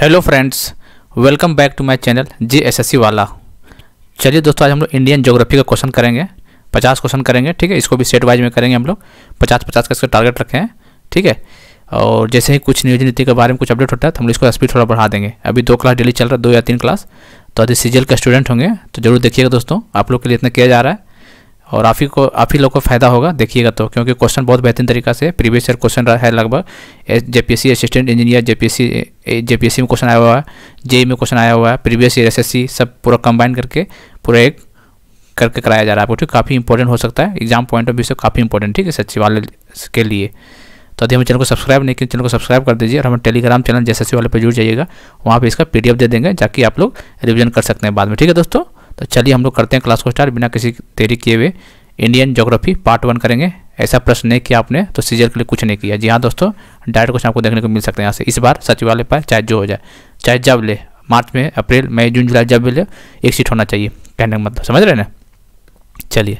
hello friends welcome back to my channel G SSC वाला चलिए दोस्तों आज हम लोग इंडियन ज्योग्राफी का क्वेश्चन करेंगे पचास क्वेश्चन करेंगे ठीक है इसको भी सेट वाइज में करेंगे हम लोग पचास पचास का इसका टारगेट रखे हैं ठीक है और जैसे ही कुछ न्यूज नीति के बारे में कुछ अपडेट होता है तो हम लोग इसको स्पीड थोड़ा बढ़ा देंगे अभी दो क्लास डेली चल रहा है दो या तीन क्लास तो अभी सी के स्टूडेंट होंगे तो जरूर देखिएगा दोस्तों आप लोग के लिए इतना किया जा रहा है और आप ही को आप ही लोग को फायदा होगा देखिएगा तो क्योंकि क्वेश्चन बहुत बेहतरीन तरीका से प्रीवियस ईयर क्वेश्चन रहा है लगभग JPSC assistant engineer JPSC JPSC में क्वेश्चन आया हुआ है जेई e में क्वेश्चन आया हुआ है प्रीवियस ईयर एसएससी सब पूरा कंबाइन करके पूरा एक करके कराया जा रहा है आपको ठीक काफ़ी इंपॉर्टेंट हो सकता है एग्जाम पॉइंट ऑफ व्यू से काफ़ी इंपॉर्टेंट ठीक है सचिवालय के लिए तो अभी हम चैनल को सब्सक्राइब नहीं किया चैनल को सब्सक्राइब कर दीजिए और हमारे टेलीग्राम चैनल जैसे वाले पर जुड़ जाइएगा वहाँ पर इसका पी दे देंगे ताकि आप लोग रिविजन कर सकते हैं बाद में ठीक है दोस्तों तो चलिए हम लोग करते हैं क्लास को स्टार्ट बिना किसी देरी किए हुए इंडियन जोग्राफी पार्ट वन करेंगे ऐसा प्रश्न नहीं किया आपने तो सीजर के लिए कुछ नहीं किया जी हाँ दोस्तों डायरेक्ट क्वेश्चन आपको देखने को मिल सकते हैं यहाँ से इस बार सचिवालय पर चाहे जो हो जाए चाहे जब ले मार्च में अप्रैल मई जून जुलाई जब भी ले एक सीट होना चाहिए कहने का मतलब समझ रहे ना चलिए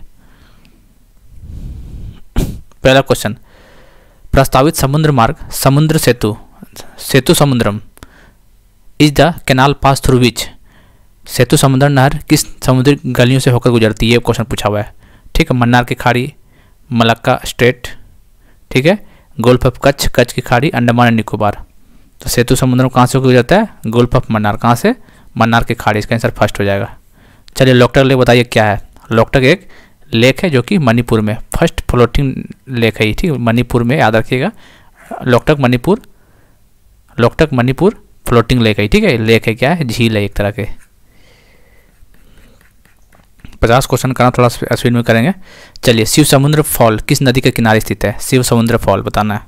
पहला क्वेश्चन प्रस्तावित समुद्र मार्ग समुद्र सेतु Sethusamudram is the canal pass through which सेतु समुद्र नहर किस समुद्री गलियों से होकर गुजरती है ये क्वेश्चन पूछा हुआ है ठीक है मन्नार की खाड़ी मलक्का स्ट्रेट ठीक है गोल्फ ऑफ कच्छ कच्छ की खाड़ी अंडमान एंड निकोबार तो सेतु समुद्र कहाँ से होकर गुजरता है गोल्फ ऑफ मन्नार कहाँ से मन्नार की खाड़ी इसका आंसर फर्स्ट हो जाएगा चलिए लोकटक लेक बताइए क्या है लोकटक एक लेक है जो कि मणिपुर में फर्स्ट फ्लोटिंग लेक है ठीक है मणिपुर में याद रखिएगा लोकटक मणिपुर लोकटक मणिपुर फ्लोटिंग लेक है ठीक है लेक है क्या है झील है एक तरह के पचास क्वेश्चन करना थोड़ा स्पीड में करेंगे चलिए शिव समुद्र फॉल किस नदी के किनारे स्थित है शिव समुद्र फॉल बताना है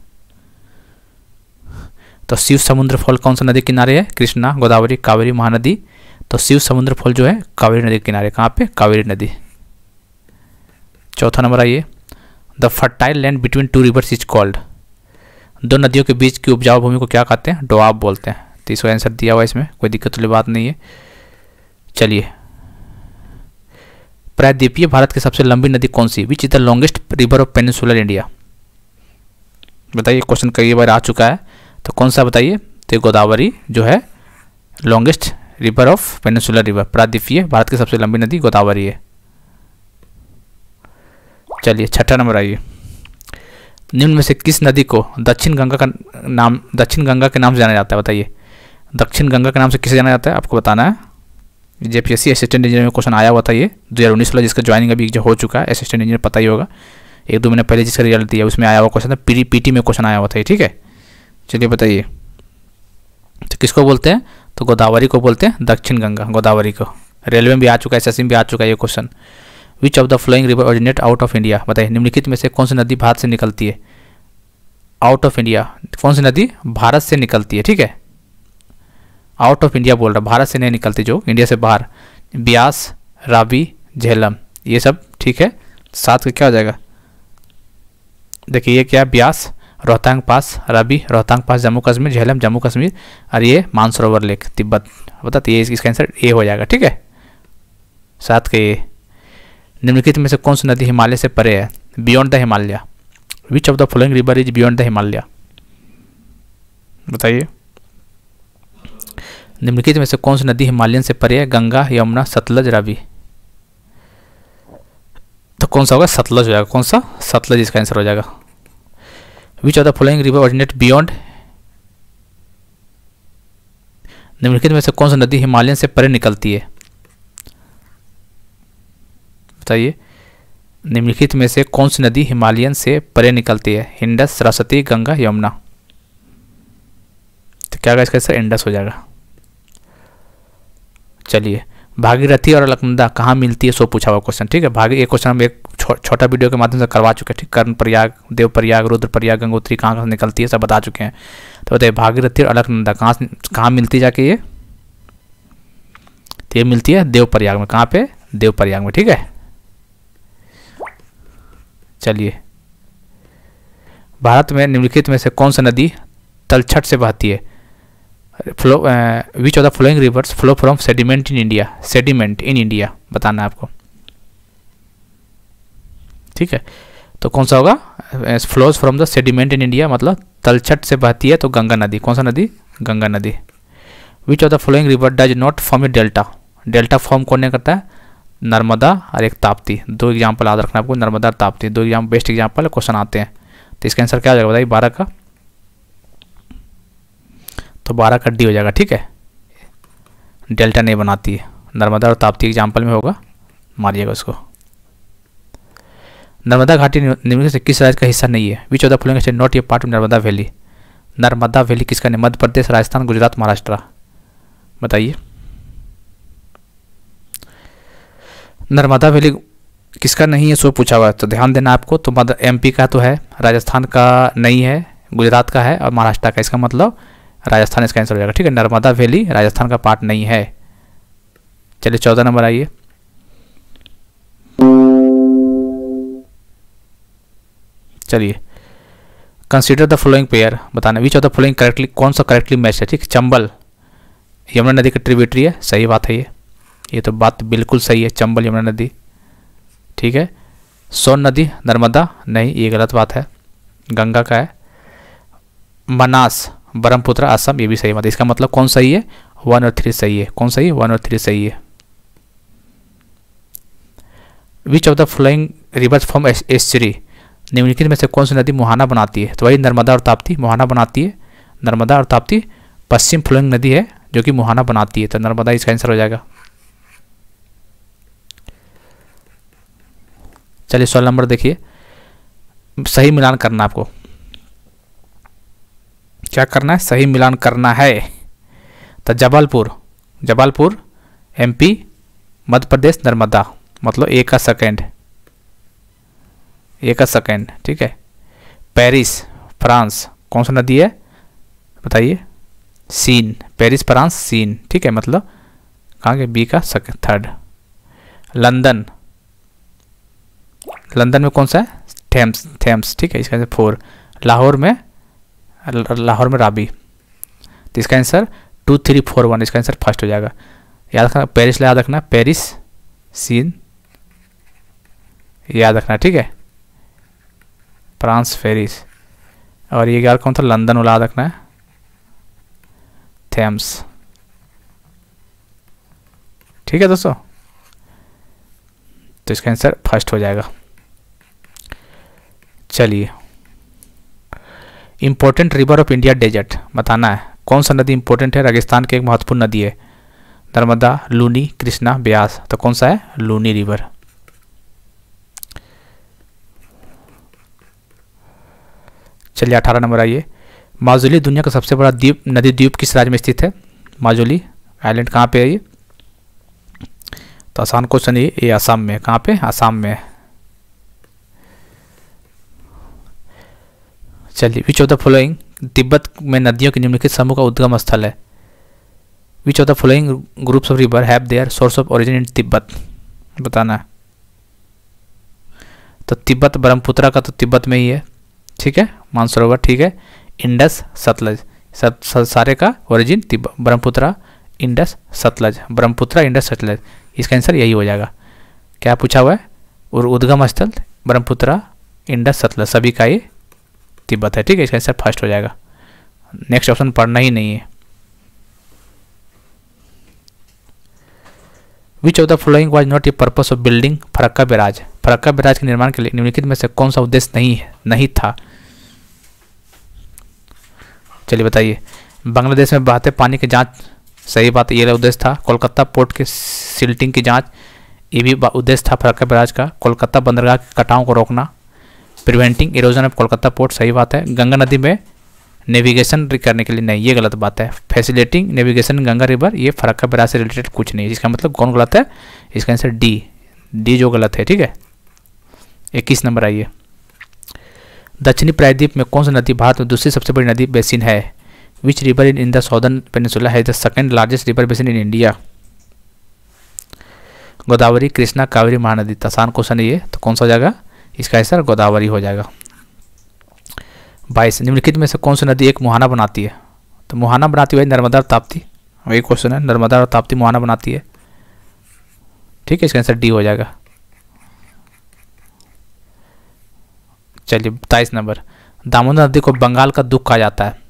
तो शिव समुद्र फॉल कौन सा नदी किनारे है कृष्णा गोदावरी कावेरी महानदी तो शिव समुद्र फॉल जो है कावेरी नदी के किनारे कहाँ पे कावेरी नदी चौथा नंबर आइए the fertile land between two rivers is called दो नदियों के बीच की उपजाऊ भूमि को क्या कहते हैं डोआब बोलते हैं तो इसको आंसर दिया हुआ इसमें कोई दिक्कत वाली बात नहीं है चलिए प्रायद्वीपीय भारत की सबसे लंबी नदी कौन सी which is the longest river of peninsular India बताइए क्वेश्चन कई बार आ चुका है तो कौन सा बताइए तो गोदावरी जो है longest river of peninsular river प्राद्वीपीय भारत की सबसे लंबी नदी गोदावरी है चलिए छठा नंबर आइए निम्न में से किस नदी को दक्षिण गंगा का नाम दक्षिण गंगा के नाम से जाना जाता है बताइए दक्षिण गंगा के नाम से किसे जाना जाता है आपको बताना है सी असिस्टेंट इंजीनियर में क्वेश्चन आया हुआ था ये दो हज़ार उन्नीस वाला जिसका ज्वाइनिंग अभी जो हो चुका है असिस्टेंट इंजीनियर पता ही होगा एक दो महीने पहले जिसका रिजल्ट दिया उसमें आया हुआ क्वेश्चन था पी टी में क्वेश्चन आया हुआ था ये ठीक है चलिए बताइए तो किसको बोलते हैं तो गोदावरी को बोलते हैं दक्षिण गंगा गोदावरी को रेलवे में भी आ चुका है एस में भी आ चुका है ये question which of the following river originate out of India बताइए निम्नलिखित में से कौन सी नदी भारत से निकलती है आउट ऑफ इंडिया कौन सी नदी भारत से निकलती है ठीक है आउट ऑफ इंडिया बोल रहा भारत से नहीं निकलती जो इंडिया से बाहर ब्यास रावी झेलम ये सब ठीक है सात का क्या हो जाएगा देखिए ये क्या ब्यास रोहतांग पास रबी रोहतांग पास जम्मू कश्मीर झेलम जम्मू कश्मीर और ये मानसरोवर लेक तिब्बत बताते ये इसका आंसर ए हो जाएगा ठीक है सात का ये निम्नलिखित में से कौन सी नदी हिमालय से परे है beyond the Himalaya which of the following river is beyond the Himalaya बताइए निम्नलिखित में से कौन सी नदी हिमालयन से परे है गंगा यमुना सतलज रावी तो कौन सा होगा सतलज हो जाएगा कौन सा सतलज इसका आंसर हो जाएगा which of the following river originate beyond निम्नलिखित में से कौन सी नदी हिमालयन से परे निकलती है बताइए निम्नलिखित में से कौन सी नदी हिमालयन से परे निकलती है इंडस सरस्वती गंगा यमुना तो क्या होगा इसका आंसर इंडस हो जाएगा चलिए भागीरथी और अलकनंदा कहाँ मिलती है सो पूछा हुआ क्वेश्चन ठीक है भागी ये क्वेश्चन हम एक छो, छोटा वीडियो के माध्यम से करवा चुके हैं ठीक कर्ण प्रयाग देव प्रयाग रुद्र प्रयाग गंगोत्री कहाँ कहाँ निकलती है सब बता चुके हैं तो बताइए भागीरथी और अलकनंदा कहाँ से कहाँ मिलती जाके ये तो ये मिलती है देव प्रयाग में कहाँ पे देव प्रयाग में ठीक है चलिए भारत में निम्नलिखित में से कौन सा नदी तलछट से बहती है flow which of the following rivers flow from sediment in India sediment in India बताना है आपको ठीक है तो कौन सा होगा flows from the sediment in India मतलब तलछट से बहती है तो गंगा नदी कौन सा नदी गंगा नदी which of the following river does not form a delta delta form कौन ने करता है नर्मदा और एक ताप्ती दो एग्जाम्पल याद रखना आपको नर्मदा और ताप्ती दो एग्जाम बेस्ट एग्जाम्पल क्वेश्चन आते हैं तो इसका आंसर क्या हो जाएगा बताइए बारह का तो बारह का डी हो जाएगा ठीक है डेल्टा नहीं बनाती है नर्मदा और ताप्ती एग्जाम्पल में होगा मारिएगा उसको नर्मदा घाटी निम्न से किस राज्य का हिस्सा नहीं है which of the not a part of Narmada valley Narmada valley किसका नहीं मध्य प्रदेश राजस्थान गुजरात महाराष्ट्र बताइए नर्मदा वैली किसका नहीं है सो पूछा हुआ है तो ध्यान देना आपको तो मध्य एम का तो है राजस्थान का नहीं है गुजरात का है और महाराष्ट्र का इसका मतलब राजस्थान इसका आंसर हो जाएगा ठीक है नर्मदा वैली राजस्थान का पार्ट नहीं है चलिए चौदह नंबर आइए चलिए कंसिडर द फॉलोइंग पेयर बताना which of the following correctly कौन सा करेक्टली मैच है ठीक चंबल यमुना नदी का ट्रिब्यूटरी है सही बात है ये ये तो बात बिल्कुल सही है चंबल यमुना नदी ठीक है सोन नदी नर्मदा नहीं ये गलत बात है गंगा का है मनास ब्रह्मपुत्र असम ये भी सही मतलब इसका मतलब कौन सही है वन और थ्री सही है कौन सही है वन और थ्री सही है which of the following rivers form estuary निम्नलिखित में से कौन सी नदी मुहाना बनाती है तो वही नर्मदा और ताप्ती मुहाना बनाती है नर्मदा और ताप्ती पश्चिम फ्लोइंग नदी है जो कि मुहाना बनाती है तो नर्मदा इसका आंसर हो जाएगा चलिए सवाल नंबर देखिए सही मिलान करना आपको क्या करना है सही मिलान करना है तो जबलपुर जबलपुर एमपी मध्य प्रदेश नर्मदा मतलब ए का सेकेंड ए का सेकेंड ठीक है पेरिस फ्रांस कौन सा नदी है बताइए सीन पेरिस फ्रांस सीन ठीक है मतलब कहाँ के बी का सेकेंड थर्ड लंदन लंदन में कौन सा है थेम्स थेम्स ठीक है इसका फोर लाहौर में लाहौर में राबी तो इसका answer two three four one इसका आंसर फर्स्ट हो जाएगा याद रखना पेरिस याद रखना पेरिस सीन याद रखना ठीक है फ्रांस पेरिस और ये यार कौन था लंदन वाला याद रखना है थेम्स ठीक है दोस्तों तो इसका आंसर फर्स्ट हो जाएगा चलिए important river of India desert बताना है कौन सा नदी इंपॉर्टेंट है राजस्थान की एक महत्वपूर्ण नदी है नर्मदा लूनी कृष्णा ब्यास तो कौन सा है लूनी रिवर चलिए अठारह नंबर आइए माजुली दुनिया का सबसे बड़ा द्वीप नदी द्वीप किस राज्य में स्थित है माजुली आइलैंड कहाँ पे है ये तो आसान क्वेश्चन ये ये में कहाँ पे आसाम में चलिए which of the following Tibet में नदियों के निम्नलिखित समूह का उद्गम स्थल है which of the following groups of river have their source of origin in Tibet बताना है तो तिब्बत ब्रह्मपुत्रा का तो तिब्बत में ही है ठीक है मानसरोवर ठीक है इंडस सतलज सब सारे का origin Tibet Brahmaputra Indus Sutlej Brahmaputra Indus Sutlej इसका आंसर यही हो जाएगा क्या पूछा हुआ है और उद्गम स्थल ब्रह्मपुत्रा इंडस सतलज सभी का ये तिब्बत है ठीक है इसका आंसर फर्स्ट हो जाएगा नेक्स्ट ऑप्शन पढ़ना ही नहीं है which of the following was not a purpose of building Farakka barrage Farakka barrage के निर्माण के लिए निम्नलिखित में से कौन सा उद्देश्य नहीं है नहीं था चलिए बताइए बांग्लादेश में बहते पानी की जांच सही बात ये उद्देश्य था कोलकाता पोर्ट के सिल्टिंग की जांच ये भी उद्देश्य था फरक्का बिराज का कोलकाता बंदरगाह के कटाओं को रोकना preventing erosion of Kolkata port सही बात है गंगा नदी में नेविगेशन करने के लिए नहीं ये गलत बात है फैसिलेटिंग नेविगेशन गंगा रिवर ये फरक्का बराज से रिलेटेड कुछ नहीं है इसका मतलब कौन गलत है इसका आंसर डी डी जो गलत है ठीक है इक्कीस नंबर आइए दक्षिणी प्रायद्वीप में कौन सा नदी भारत में दूसरी सबसे बड़ी नदी बेसिन है which river in the southern peninsula है the second largest river basin in India Godavari Krishna Kaveri Mahanadi तसान क्वेश्चन ये तो कौन सा जगह इसका आंसर गोदावरी हो जाएगा बाईस निम्नलिखित में से कौन सी नदी एक मुहाना बनाती है तो मुहाना बनाती है नर्मदा और ताप्ती वही क्वेश्चन है नर्मदा और ताप्ती मुहाना बनाती है ठीक है इसका आंसर डी हो जाएगा चलिए बाईस नंबर दामोदर नदी को बंगाल का दुख कहा जाता है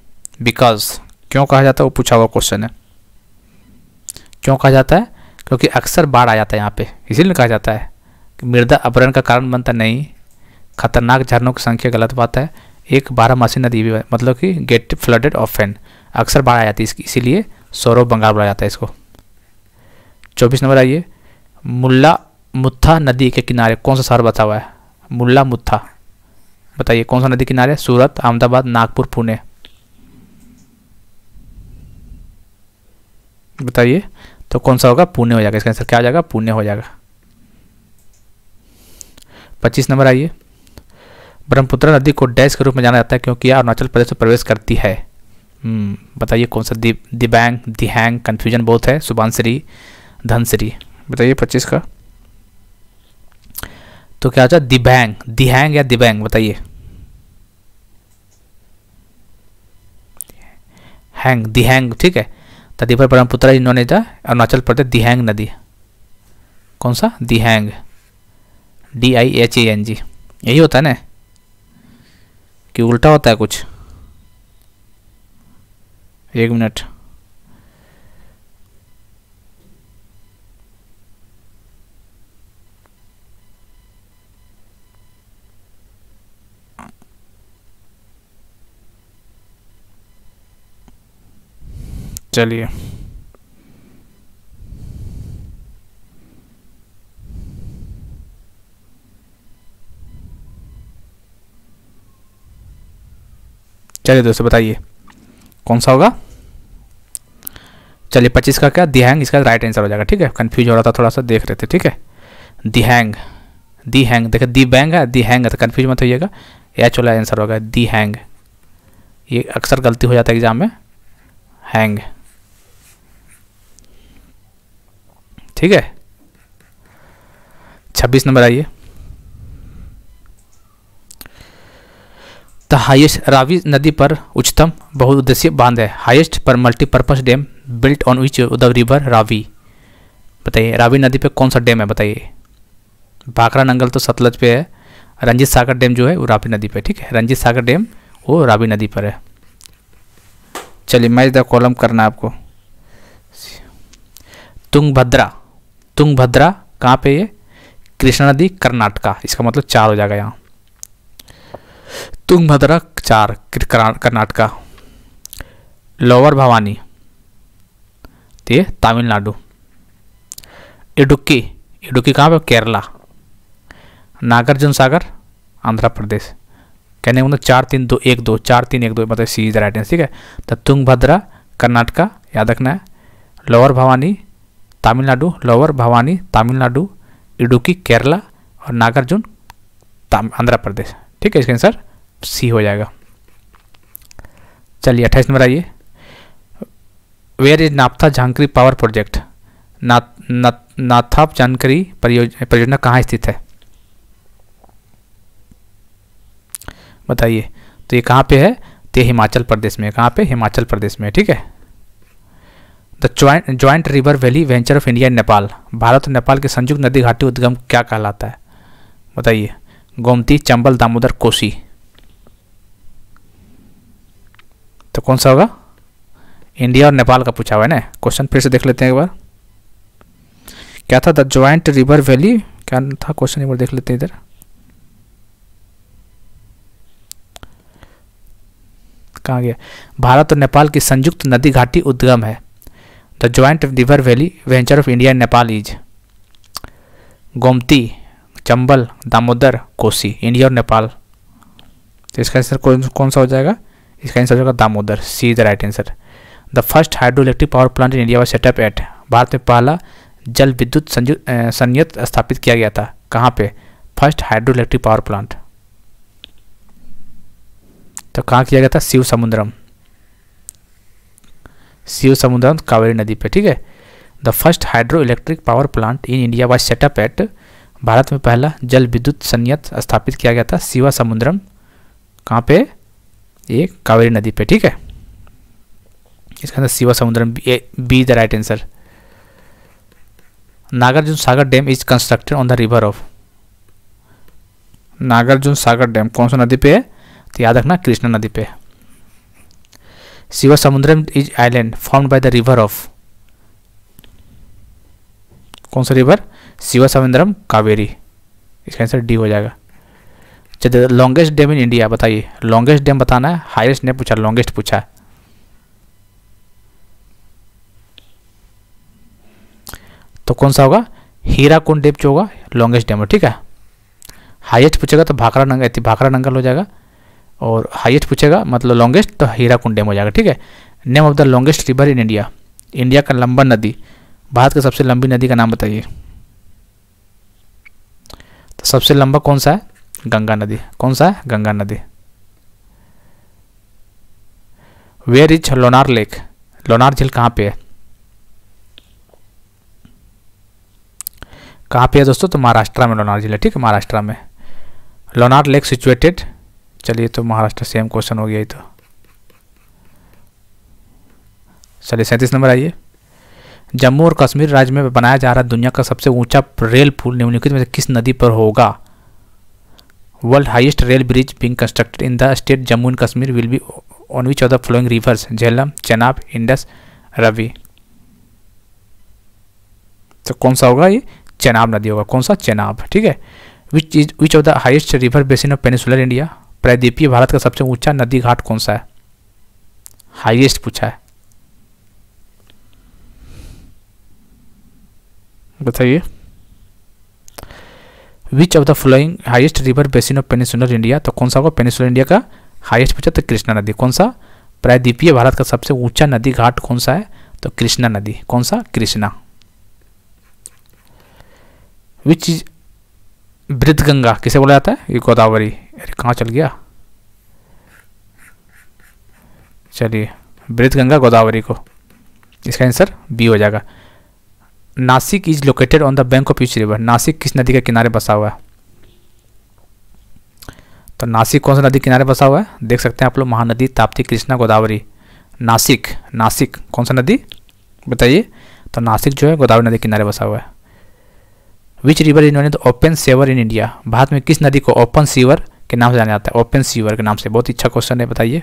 बिकॉज क्यों कहा जाता है वो पूछा हुआ क्वेश्चन है क्यों कहा जाता है क्योंकि अक्सर बाढ़ आ जाता है यहाँ पे इसीलिए कहा जाता है कि मृदा अपहरण का कारण बनता नहीं खतरनाक झरनों की संख्या गलत बात है एक बारहमासी नदी भी है मतलब कि गेट फ्लडेड ऑफेन अक्सर बाढ़ आ जाती है इसकी इसीलिए सौरव बंगाल बढ़ा जाता है इसको चौबीस नंबर आइए मुल्ला मुत्था नदी के किनारे कौन सा शहर बसा हुआ है मुल्ला मुत्था बताइए कौन सा नदी किनारे सूरत अहमदाबाद नागपुर पुणे बताइए तो कौन सा होगा पुणे हो जाएगा इसका आंसर क्या हो जाएगा पुणे हो जाएगा पच्चीस नंबर आइए ब्रह्मपुत्र नदी को डैश के रूप में जाना जाता है क्योंकि यह अरुणाचल प्रदेश में प्रवेश करती है हम्म, बताइए कौन सा दि दिबैंग दिहैंग कन्फ्यूजन बहुत है सुबानश्री धनश्री बताइए पच्चीस का तो क्या होता है दिबैंग दिहैंग या दिबैंग बताइए हैंग दिहैंग ठीक है तदीपर ब्रह्मपुत्र इन्होंने था अरुणाचल प्रदेश दिहैंग नदी कौन सा Dihang D I H A N G यही होता है ना कि उल्टा होता है कुछ एक मिनट चलिए चलिए दोस्तों बताइए कौन सा होगा चलिए पच्चीस का क्या दिहैंग इसका राइट आंसर हो जाएगा ठीक है कन्फ्यूज हो रहा था थोड़ा सा देख रहे थे ठीक है दिहैंग हैंग देखिए दी बैंग है दी हैंग है तो कन्फ्यूज मत होइएगा एच वाला आंसर होगा दी हैंग ये अक्सर गलती हो जाता है एग्जाम में हैंग ठीक है छब्बीस नंबर आइए द हाइस्ट रावी नदी पर उच्चतम बहुउद्देश्य बांध है हाइस्ट पर multipurpose dam built on which the river Ravi बताइए रावी नदी पर कौन सा डैम है बताइए भाखरा नंगल तो सतलज पे है रंजीत सागर डैम जो है वो रावी नदी पर ठीक है रंजीत सागर डैम वो रावी नदी पर है चलिए मैच द कॉलम करना है आपको तुंगभद्रा तुंगभद्रा कहाँ पे ये कृष्णा नदी कर्नाटका इसका मतलब चार हो जाएगा यहाँ तुंगभद्रा चार कर्नाटका लोअर भवानी ये तमिलनाडु इडुक्की इडुक्की कहाँ पे केरला नागार्जुन सागर आंध्र प्रदेश कहने का मतलब चार तीन दो एक दो चार तीन एक दो मतलब सी इज राइट ठीक है तो तुंगभद्रा कर्नाटका याद रखना है लोअर भवानी तमिलनाडु लोअर भवानी तमिलनाडु इडुक्की केरला और नागार्जुन आंध्र प्रदेश ठीक है इसके आंसर सी हो जाएगा चलिए अट्ठाईस नंबर आइए वेयर इज नापथा झांकरी पावर प्रोजेक्ट नाथाप जानकारी परियोजना कहाँ स्थित है बताइए तो ये कहाँ पे है तो हिमाचल प्रदेश में कहाँ पे हिमाचल प्रदेश में ठीक है the joint river valley venture of India Nepal Bharat और नेपाल के संयुक्त नदी घाटी उद्गम क्या कहलाता है बताइए गोमती चंबल दामोदर कोसी तो कौन सा होगा इंडिया और नेपाल का पूछा हुआ है ना क्वेश्चन फिर से देख लेते हैं एक बार क्या था द ज्वाइंट रिवर वैली क्या था क्वेश्चन एक बार देख लेते हैं इधर कहाँ गया भारत और नेपाल की संयुक्त नदी घाटी उद्गम है the joint river valley venture of India and Nepal is Gomti Chambal Damodar Kosi India और नेपाल तो इसका आंसर कौन कौन सा हो जाएगा इसका आंसर होगा Damodar C is the right answer the first hydroelectric power plant in India was set up at Bharat में पहला जल विद्युत संयुक्त स्थापित किया गया था कहाँ पे first hydroelectric power plant तो कहाँ किया गया था शिव समुद्रम शिव समुद्रम कावेरी नदी पे ठीक है the first hydroelectric power plant in India was set up at Bharat में पहला जल विद्युत संयंत्र स्थापित किया गया था शिवा समुद्रम कहाँ पे ये कावेरी नदी पे ठीक है इसके अंदर Shiva Samudra B the right answer Nagarjuna Sagar dam is constructed on the river of Nagarjuna Sagar dam कौन सा नदी पे है तो याद रखना कृष्णा नदी पे Shiva Samudram is island form by the river of कौन सा रिवर शिवा समुद्रम कावेरी इसका आंसर डी हो जाएगा चलिए लॉन्गेस्ट डैम इन इंडिया बताइए लॉन्गेस्ट डैम बताना है हाईएस्ट ने पूछा लॉन्गेस्ट पूछा है तो कौन सा होगा हीरा कौन डेप जो होगा लॉन्गेस्ट डैम ठीक है हाईएस्ट पूछेगा तो भाखरा नंगल भाखरा नंगल हो जाएगा और हाईएस्ट पूछेगा मतलब लॉन्गेस्ट तो हीरा कुंड डैम हो जाएगा ठीक है name of the longest river in India India का लंबा नदी भारत की सबसे लंबी नदी का नाम बताइए तो सबसे लंबा कौन सा है गंगा नदी कौन सा है गंगा नदी where is Lonar lake Lonar झील कहाँ पे है कहाँ पे है दोस्तों तो महाराष्ट्र में लोनार झील है ठीक है महाराष्ट्र में लोनार लेक सिचुएटेड चलिए तो महाराष्ट्र सेम क्वेश्चन हो गया ही तो चलिए सैंतीस नंबर आइए जम्मू और कश्मीर राज्य में बनाया जा रहा दुनिया का सबसे ऊंचा रेल पुल निम्नलिखित में से किस नदी पर होगा world highest rail bridge being constructed in the state Jammu and Kashmir will be on which of the following rivers Jhelum Chenab Indus Ravi तो कौन सा होगा ये चनाब नदी होगा कौन सा चनाब ठीक है which is which of the highest river basin of peninsular India प्रायद्वीपीय भारत का सबसे ऊंचा नदी घाट कौन सा है हाइएस्ट पूछा है बताइए which of the following highest river basin of peninsular India तो कौन सा होगा पेनिसुलर इंडिया का हाईएस्ट पूछा तो कृष्णा नदी कौन सा प्रायद्वीपीय भारत का सबसे ऊंचा नदी घाट कौन सा है तो कृष्णा नदी कौन सा कृष्णा विच इज वृद्ध गंगा किसे बोला जाता है ये गोदावरी अरे कहाँ चल गया चलिए वृद्ध गंगा गोदावरी को इसका आंसर बी हो जाएगा Nashik is located on the bank of each river Nashik किस नदी के किनारे बसा हुआ है तो नासिक कौन सा नदी किनारे बसा हुआ है देख सकते हैं आप लोग महानदी ताप्ती कृष्णा गोदावरी नासिक नासिक कौन सा नदी बताइए तो नासिक जो है गोदावरी नदी किनारे बसा हुआ है which river in the open sewer in India Bharat में किस नदी को ओपन सीवर के नाम से जाना जाता है ओपन सीवर के नाम से बहुत अच्छा क्वेश्चन है बताइए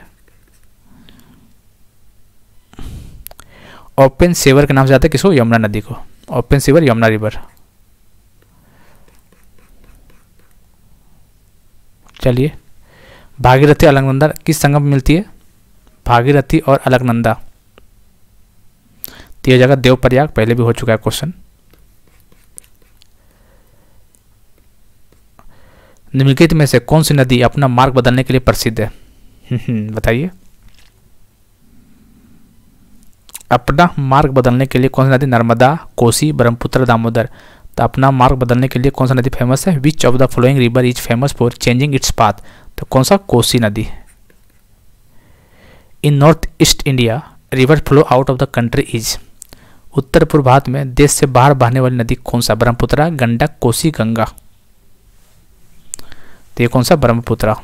ओपन सेवर के नाम से जाता है किसको यमुना नदी को ओपन सीवर यमुना रिवर चलिए भागीरथी अलकनंदा किस संगम मिलती है भागीरथी और अलकनंदा तो यह जगह देवप्रयाग पहले भी हो चुका है क्वेश्चन निम्नलिखित में से कौन सी नदी अपना मार्ग बदलने के लिए प्रसिद्ध है हम्म, हम्म, बताइए अपना मार्ग बदलने के लिए कौन सी नदी नर्मदा कोसी ब्रह्मपुत्र दामोदर तो अपना मार्ग बदलने के लिए कौन सा नदी फेमस है which of the following river is famous for changing its path तो कौन सा कोसी नदी in north east India river flow out of the country is उत्तर पूर्व भारत में देश से बाहर बहने वाली नदी कौन सा ब्रह्मपुत्र गंडक कोसी गंगा तो ये कौन सा ब्रह्मपुत्रा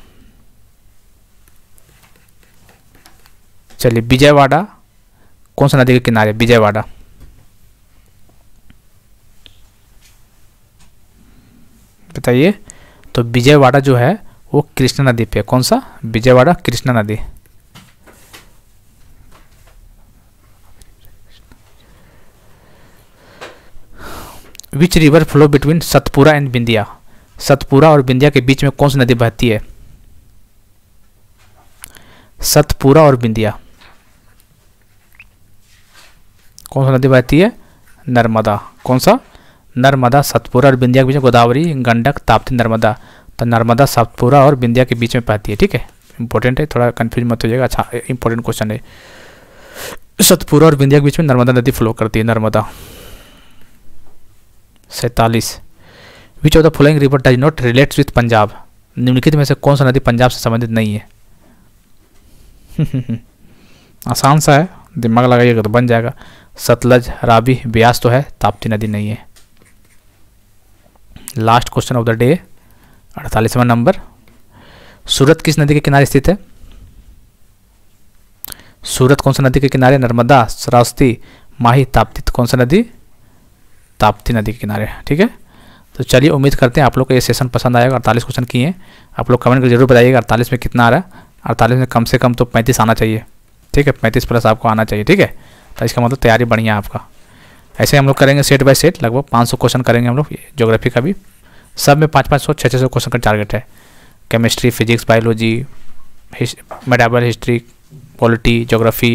चलिए विजयवाड़ा कौन सा नदी के किनारे विजयवाड़ा बताइए तो विजयवाड़ा जो है वो कृष्णा नदी पे कौन सा विजयवाड़ा कृष्णा नदी which river flow between Satpura and Vindhya Satpura और बिंदिया के बीच में कौन सी नदी बहती है सतपुरा और बिंदिया कौन सा नदी बहती है नर्मदा कौन सा नर्मदा सतपुरा और बिंदिया के बीच में गोदावरी गंडक ताप्ती नर्मदा तो नर्मदा सतपुरा और बिंदिया के बीच में बहती है ठीक है इंपॉर्टेंट है थोड़ा कन्फ्यूज मत हो जाएगा अच्छा इंपॉर्टेंट क्वेश्चन है सतपुरा और बिंदिया के बीच में नर्मदा नदी फ्लो करती है नर्मदा सैतालीस which of the following river does not relates with Punjab निम्नलिखित में से कौन सा नदी पंजाब से संबंधित नहीं है आसान सा है दिमाग लगाइएगा तो बन जाएगा सतलज राबी ब्यास तो है ताप्ती नदी नहीं है last question of the day अड़तालीसवां नंबर सूरत किस नदी के किनारे स्थित है सूरत कौन सा नदी के किनारे नर्मदा सरावस्ती माही ताप्ती तो कौन सा नदी ताप्ती नदी के किनारे ठीक है तो चलिए उम्मीद करते हैं आप लोग को ये सेशन पसंद आएगा अड़तालीस क्वेश्चन किए हैं आप लोग कमेंट कर जरूर बताइएगा अड़तालीस में कितना आ रहा है अड़तालीस में कम से कम तो पैंतीस आना चाहिए ठीक है पैंतीस प्लस आपको आना चाहिए ठीक है तो इसका मतलब तैयारी बढ़िया आपका ऐसे हम लोग करेंगे सेट बाय सेट लगभग पाँच सौ क्वेश्चन करेंगे हम लोग जोग्राफी का भी सब में पाँच पाँच सौ छः छः सौ क्वेश्चन का टारगेट है केमिस्ट्री फिजिक्स बायोलॉजी मेडाबल history polity geography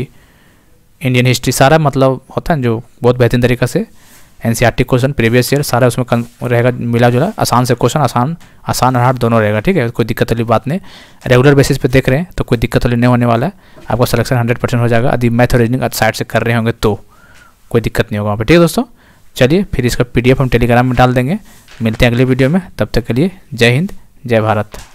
Indian history सारा मतलब होता है जो बहुत बेहतरीन तरीक़ा से एन क्वेश्चन प्रीवियस ईयर सारा उसमें रहेगा मिला जुला आसान से क्वेश्चन आसान आसान और हार्ड दोनों रहेगा ठीक है कोई दिक्कत वाली बात नहीं रेगुलर बेसिस पे देख रहे हैं तो कोई दिक्कत वाली नहीं होने वाला है आपका सिलेक्शन हंड्रेड परसेंट हो जाएगा यदि मैथ और रीजनिंग साइड से कर रहे होंगे तो कोई दिक्कत नहीं होगा वहाँ पर ठीक है दोस्तों चलिए फिर इसका पी हम टेलीग्राम में डाल देंगे मिलते हैं अगले वीडियो में तब तक के लिए जय हिंद जय भारत